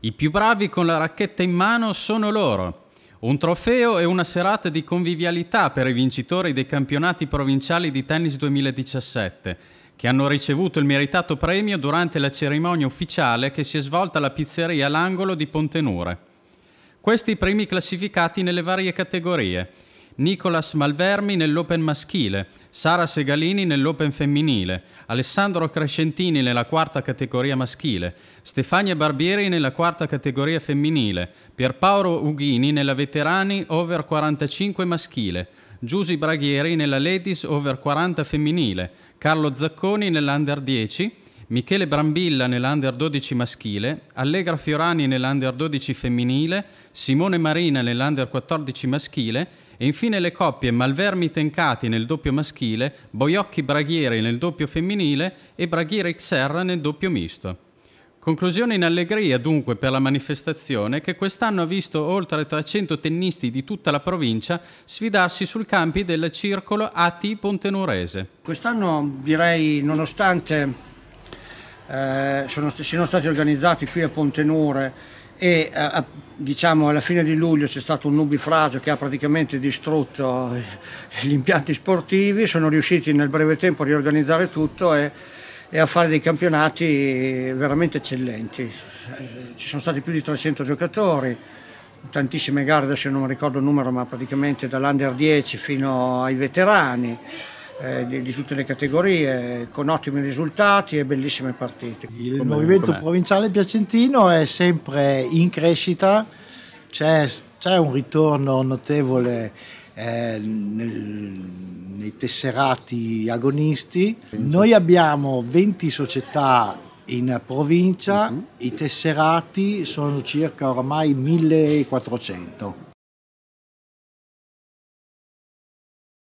I più bravi con la racchetta in mano sono loro. Un trofeo e una serata di convivialità per i vincitori dei campionati provinciali di tennis 2017, che hanno ricevuto il meritato premio durante la cerimonia ufficiale che si è svolta alla pizzeria all'angolo di Pontenure. Questi i primi classificati nelle varie categorie. Nicolas Malvermi nell'Open maschile, Sara Segalini nell'Open femminile, Alessandro Crescentini nella quarta categoria maschile, Stefania Barbieri nella quarta categoria femminile, Pierpaolo Ughini nella veterani over 45 maschile, Giusi Braghieri nella ladies over 40 femminile, Carlo Zacconi nell'under 10, Michele Brambilla nell'Under 12 maschile, Allegra Fiorani nell'Under 12 femminile, Simone Marina nell'Under 14 maschile e infine le coppie Malvermi Tencati nel doppio maschile, Boiocchi Braghieri nel doppio femminile e Braghieri Xerra nel doppio misto. Conclusione in allegria dunque per la manifestazione che quest'anno ha visto oltre 300 tennisti di tutta la provincia sfidarsi sul campi del circolo AT Pontenurese. Quest'anno direi nonostante eh, sono, stati organizzati qui a Pontenure e eh, diciamo alla fine di luglio c'è stato un nubifragio che ha praticamente distrutto gli impianti sportivi, sono riusciti nel breve tempo a riorganizzare tutto e, e a fare dei campionati veramente eccellenti. Ci sono stati più di 300 giocatori, tantissime gare, adesso non ricordo il numero, ma praticamente dall'under 10 fino ai veterani eh, di, di, tutte le categorie, con ottimi risultati e bellissime partite. Il Come movimento provinciale piacentino è sempre in crescita, c'è, un ritorno notevole eh, nel, nei tesserati agonisti. Noi abbiamo 20 società in provincia, uh mhm. -huh. i tesserati sono circa ormai 1400.